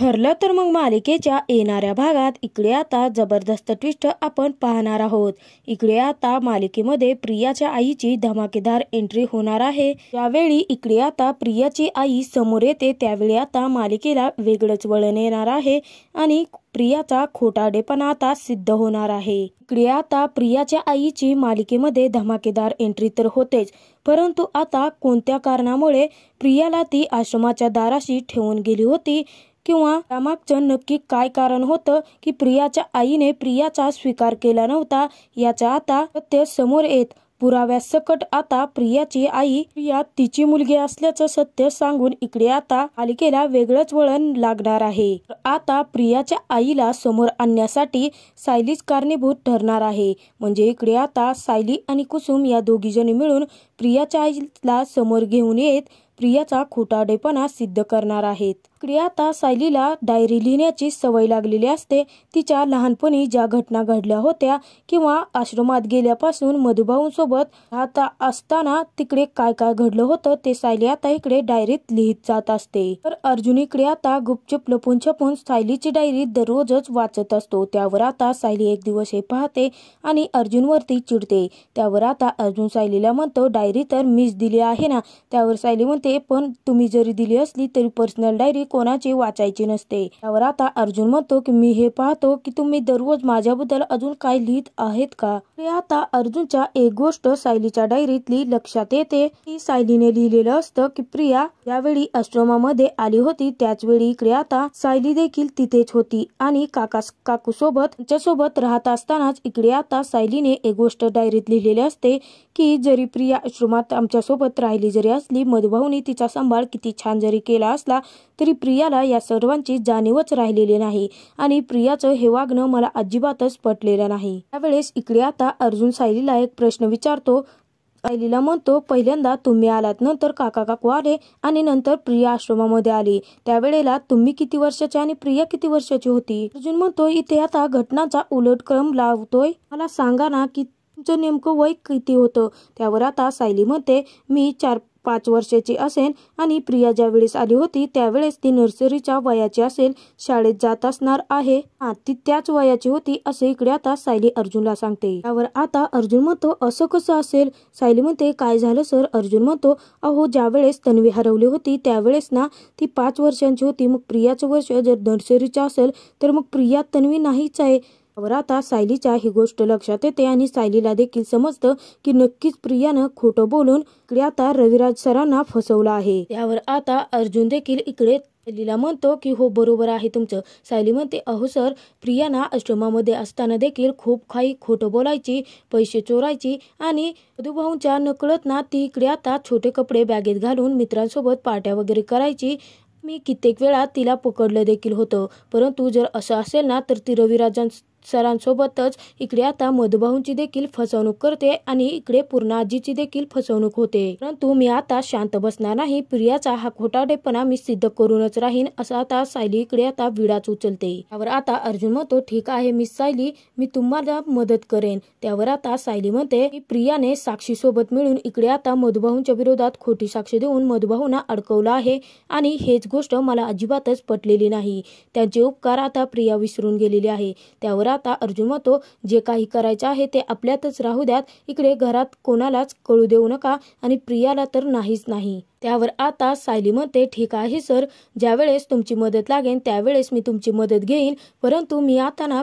ठरलं तर मग मालिकेच्या येणाऱ्या भागात इकडे आता जबरदस्त ट्विस्ट आपण पाहणार आहोत इकडे आता मालिकेमध्ये प्रियाच्या आईची धमाकेदार एंट्री होणार आहे ज्यावेळी इकडे आता प्रियाची आई समोर येते त्यावेळी आता मालिकेला वेगळंच वळण येणार आहे आणि प्रियाचा खोटाडेपणा आता सिद्ध होणार आहे इकडे आता प्रियाच्या आईची मालिकेमध्ये धमाकेदार एंट्री तर होतेच परंतु आता कोणत्या कारणामुळे प्रियाला ती आश्रमाच्या दाराशी ठेवून गेली होती किंवा यामागचं नक्की काय कारण होतं की प्रियाच्या आईने प्रियाचा स्वीकार केला नव्हता याच्या आता सत्य समोर येत सकट आता प्रियाची आई प्रिया तिची मुलगी असल्याचं सत्य सांगून इकडे आता पालिकेला वेगळंच वळण लागणार आहे आता प्रियाच्या आईला समोर आणण्यासाठी सायलीच कारणीभूत ठरणार आहे म्हणजे इकडे आता सायली आणि कुसुम या दोघीजणी मिळून प्रियाच्या आईला समोर घेऊन येत प्रियाचा खोटाडेपणा सिद्ध करणार आहेत क्रियाता आता सायलीला डायरी लिहिण्याची सवय लागलेली असते तिच्या लहानपणी ज्या घटना घडल्या होत्या किंवा आश्रमात गेल्यापासून मधुभाऊंसोबत आता असताना तिकडे काय काय घडलं होतं ते सायली आता इकडे डायरीत लिहित जात असते तर अर्जुन इकडे आता गुपचूप लपून छपून सायलीची डायरी दररोजच वाचत असतो त्यावर आता सायली एक दिवस हे पाहते आणि अर्जुनवरती चिडते त्यावर आता अर्जुन सायलीला म्हणतो डायरी तर मीच दिली आहे ना त्यावर सायली म्हणते पण तुम्ही जरी दिली असली तरी पर्सनल डायरी कोणाची वाचायची नसते त्यावर आता अर्जुन म्हणतो की मी हे पाहतो की तुम्ही दररोज माझ्याबद्दल अजून काय लिहित आहेत का आता अर्जुनच्या एक गोष्ट सायलीच्या डायरीतली लक्षात येते की सायलीने लिहिलेलं असतं की प्रिया आश्रमामध्ये आली होती त्याच वेळी क्रियाता सायली देखील तिथेच होती आणि काका काकू सोबत सोबत राहत असतानाच इकडे आता सायलीने एक गोष्ट डायरीत लिहिलेली असते की जरी प्रिया आश्रमात आमच्या सोबत राहिली जरी असली मधुभाऊनी तिचा सांभाळ किती छान जरी केला असला तरी प्रियाला या सर्वांची जाणीवच राहिलेली नाही आणि प्रियाचं हे वागणं मला अजिबातच पटलेलं नाही त्यावेळेस इकडे आता अर्जुन सायलीला एक प्रश्न विचारतो सायलीला म्हणतो पहिल्यांदा तुम्ही आलात नंतर काका काकू आले आणि नंतर प्रिया आश्रमामध्ये आली त्यावेळेला तुम्ही किती वर्षाचे आणि प्रिया किती वर्षाची होती अर्जुन म्हणतो इथे आता घटनाचा क्रम लावतोय मला सांगा ना की तुमचं नेमकं वय किती होतं त्यावर आता सायली म्हणते मी चार पाच वर्षाची असेल आणि प्रिया ज्यावेळेस आली होती त्यावेळेस ती नर्सरीच्या वयाची असेल शाळेत जात असणार आहे ती त्याच वयाची होती असे इकडे आता सायली अर्जुनला सांगते त्यावर आता अर्जुन म्हणतो असं कसं असेल सायली म्हणते काय झालं सर अर्जुन म्हणतो अहो ज्यावेळेस तन्वी हरवली होती त्यावेळेस ना ती पाच वर्षांची होती मग प्रियाचं वर्ष जर नर्सरीचं असेल तर मग प्रिया तन्वी नाहीच आहे वर आता सायलीच्या ही गोष्ट लक्षात येते आणि सायलीला देखील समजतं की नक्कीच प्रियानं खोटं बोलून इकडे आता रविराज सरांना फसवलं आहे त्यावर आता अर्जुन देखील इकडे लीला म्हणतो की हो बरोबर आहे तुमचं सायली म्हणते अहो सर प्रियाना आश्रमामध्ये असताना देखील खूप काही खोटं बोलायची पैसे चोरायची आणि मधुभाऊंच्या नकळत ना ती इकडे आता छोटे कपडे बॅगेत घालून मित्रांसोबत पार्ट्या वगैरे करायची मी कित्येक वेळा तिला पकडलं देखील होतं परंतु जर असं असेल ना तर ती रविराजांस सरांसोबतच इकडे आता मधुभाऊंची देखील फसवणूक करते आणि इकडे पूर्णाजीची देखील फसवणूक होते परंतु मी आता शांत बसणार नाही प्रियाचा हा खोटाडेपणा मी सिद्ध करूनच राहीन असं आता सायली इकडे आता विडाच उचलते त्यावर आता अर्जुन म्हणतो ठीक आहे मी सायली मी तुम्हाला मदत करेन त्यावर आता सायली म्हणते प्रियाने साक्षी सोबत मिळून इकडे आता मधुभाऊंच्या विरोधात खोटी साक्षी देऊन मधुभाऊंना अडकवलं आहे आणि हेच गोष्ट मला अजिबातच पटलेली नाही त्यांचे उपकार आता प्रिया विसरून गेलेली आहे त्यावर आता अर्जुन तो जे काही करायचे आहे ते आपल्यातच राहू द्यात इकडे घरात कोणालाच कळू देऊ नका आणि प्रियाला तर नाहीच नाही त्यावर आता सायली म्हणते ठीक आहे सर ज्यावेळेस तुमची मदत लागेल त्यावेळेस मी तुमची मदत घेईन परंतु मी आता ना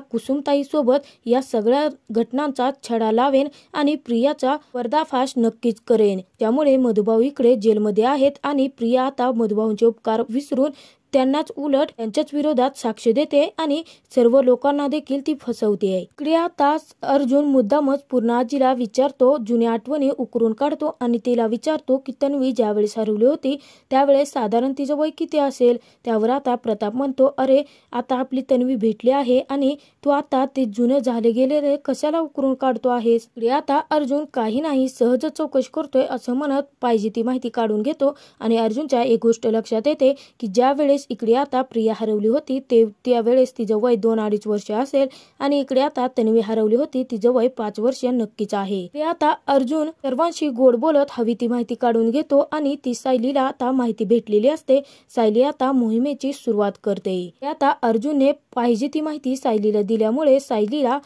सोबत या सगळ्या घटनांचा छडा लावेन आणि प्रियाचा पर्दाफाश नक्कीच करेन त्यामुळे मधुभाऊ इकडे जेलमध्ये आहेत आणि प्रिया आता मधुभाऊंचे उपकार विसरून त्यांनाच उलट त्यांच्याच विरोधात साक्ष देते आणि सर्व लोकांना देखील ती फसवते क्रिया इकडे अर्जुन मुद्दामच पूर्ण आजीला विचारतो जुन्या आठवणी उकरून काढतो आणि तिला विचारतो की तन्वी ज्यावेळेस हरवली होती त्यावेळेस साधारण तिचं वय किती असेल त्यावर आता प्रताप म्हणतो अरे आता आपली तन्वी भेटली आहे आणि तू आता ते जुनं झाले गेलेले कशाला उकरून काढतो आहेस इकडे आता अर्जुन काही नाही सहज चौकशी करतोय असं म्हणत पाहिजे ती माहिती काढून घेतो आणि अर्जुनच्या एक गोष्ट लक्षात येते की ज्यावेळेस इकडे आता प्रिया हरवली होती ते त्यावेळेस तिचं वय दोन अडीच वर्ष असेल आणि इकडे आता तन्वी हरवली होती तिचं वय पाच वर्ष नक्कीच आहे ते आता अर्जुन सर्वांशी गोड बोलत हवी ती माहिती काढून घेतो आणि ती सायलीला आता माहिती भेटलेली असते सायली आता मोहिमेची सुरुवात करते आता अर्जुनने पाहिजे ती माहिती सायलीला दिल्यामुळे सायलीला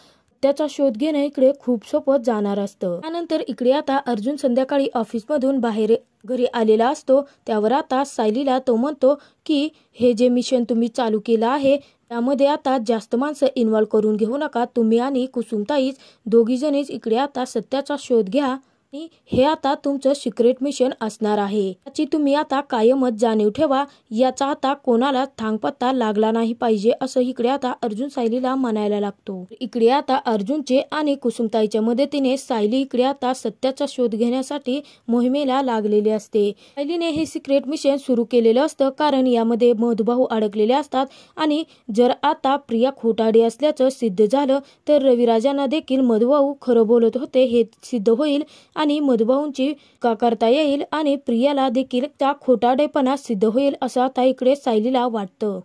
त्याचा शोध घेणं इकडे खूप सोपं जाणार असतं त्यानंतर इकडे आता अर्जुन संध्याकाळी ऑफिसमधून बाहेर घरी आलेला असतो त्यावर आता सायलीला तो म्हणतो की हे जे मिशन तुम्ही चालू केलं आहे त्यामध्ये आता जास्त माणसं इन्व्हॉल्व करून घेऊ नका तुम्ही आणि कुसुमताईच दोघीजणीच इकडे आता सत्याचा शोध घ्या हे आता तुमचं सिक्रेट मिशन असणार आहे याची तुम्ही आता कायमच जाणीव ठेवा याचा आता कोणाला थांगपत्ता लागला नाही पाहिजे असं इकडे आता अर्जुन सायलीला म्हणायला लागतो इकडे आता अर्जुनचे आणि कुसुमताईच्या मदतीने सायली इकडे आता सत्याचा शोध घेण्यासाठी मोहिमेला लागलेली असते सायलीने हे सिक्रेट मिशन सुरू केलेलं असतं कारण यामध्ये मधुभाऊ अडकलेले असतात आणि जर आता प्रिया खोटाडी असल्याचं सिद्ध झालं तर रविराजांना देखील मधुभाऊ खरं बोलत होते हे सिद्ध होईल आणि मधुभाऊंची का करता येईल आणि प्रियाला देखील त्या खोटाडेपणा सिद्ध होईल असा इकड़े सायलीला वाटतं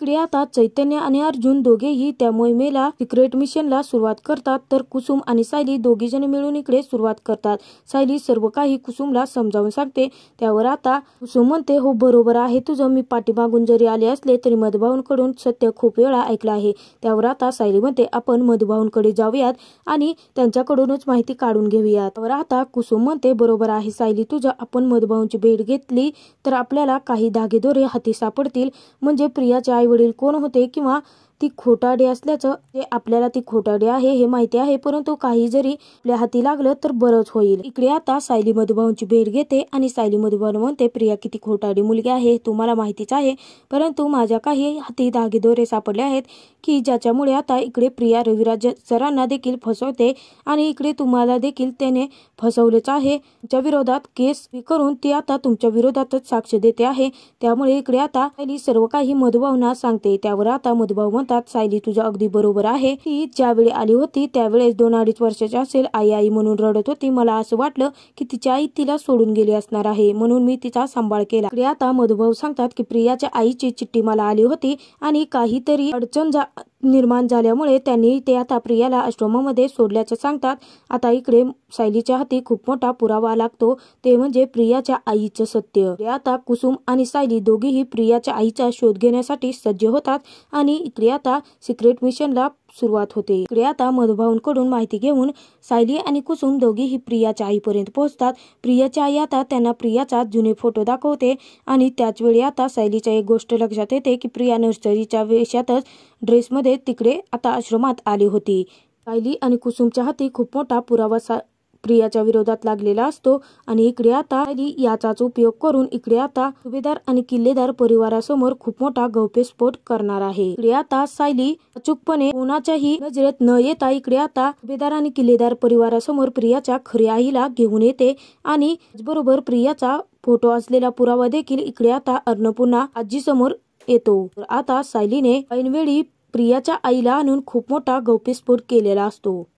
इकडे आता चैतन्य आणि अर्जुन दोघेही त्या मोहिमेला सिक्रेट मिशनला सुरुवात करतात तर कुसुम आणि सायली जण मिळून इकडे सुरुवात करतात सायली सर्व काही कुसुमला समजावून सांगते त्यावर आता कुसुम म्हणते हो बरोबर आहे तुझं मी पाठीमागून जरी आले असले तरी मधुभाऊंकडून सत्य खूप वेळा ऐकलं आहे त्यावर आता सायली म्हणते आपण मधुभाऊंकडे जाऊयात आणि त्यांच्याकडूनच माहिती काढून घेऊयात त्यावर आता कुसुम म्हणते बरोबर आहे सायली तुझं आपण मधुभाऊंची भेट घेतली तर आपल्याला काही धागेदोरे हाती सापडतील म्हणजे प्रियाच्या वडील कोण होते किंवा ती खोटाडी असल्याचं ते आपल्याला ती खोटाडी आहे हे माहिती आहे परंतु काही जरी आपल्या हाती लागलं तर बरंच होईल इकडे आता सायली मधुभाऊंची भेट घेते आणि सायली मधुभाऊ म्हणते प्रिया किती खोटाडी मुलगी आहे तुम्हाला माहितीच आहे परंतु माझ्या काही हाती दोरे सापडले आहेत की ज्याच्यामुळे आता इकडे प्रिया रविराज सरांना देखील फसवते आणि इकडे तुम्हाला देखील त्याने फसवलेच आहे ज्या विरोधात केस करून ती आता तुमच्या विरोधातच साक्ष देते आहे त्यामुळे इकडे आता सर्व काही मधुभाऊंना सांगते त्यावर आता मधुभाऊ म्हणतात सायली तुझ्या अगदी बरोबर आहे ती ज्यावेळी आली होती त्यावेळेस दोन अडीच वर्षाची असेल आई आई म्हणून रडत होती मला असं वाटलं की तिच्या आई तिला सोडून गेली असणार आहे म्हणून मी तिचा सांभाळ केला आता मधुभाऊ सांगतात की प्रियाच्या आईची चिठ्ठी मला आली होती आणि काहीतरी अडचण जा निर्माण झाल्यामुळे त्यांनी ते आता प्रियाला आश्रमामध्ये सोडल्याचं सांगतात आता इकडे सायलीच्या हाती खूप मोठा पुरावा लागतो ते म्हणजे प्रियाच्या आईचं सत्य आता कुसुम आणि सायली दोघीही प्रियाच्या आईचा शोध घेण्यासाठी सज्ज होतात आणि इकडे आता सिक्रेट मिशनला सुरुवात होते इकडे आता मधुभाऊंकडून माहिती घेऊन सायली आणि कुसुम दोघीही प्रियाच्या आईपर्यंत पोहोचतात प्रियाच्या आई आता त्यांना प्रियाचा जुने फोटो दाखवते आणि त्याच वेळी आता सायलीच्या एक गोष्ट लक्षात येते की प्रिया नर्सरीच्या वेशातच ड्रेसमध्ये तिकडे आता आश्रमात आली होती सायली आणि कुसुमच्या हाती खूप मोठा पुरावा प्रियाच्या विरोधात लागलेला असतो आणि इकडे आता याचाच उपयोग करून इकडे आता सुभेदार आणि किल्लेदार परिवारासमोर खूप मोठा गौप्यस्फोट करणार आहे इकडे आता सायली अचूकपणे कोणाच्याही नजरेत न येता इकडे आता सुभेदार आणि किल्लेदार परिवारासमोर प्रियाच्या खऱ्या आईला घेऊन येते आणि बरोबर प्रियाचा फोटो असलेला पुरावा देखील इकडे आता आजी समोर येतो आता सायलीने ऐनवेळी प्रियाच्या आईला आणून खूप मोठा गौप्यस्फोट केलेला असतो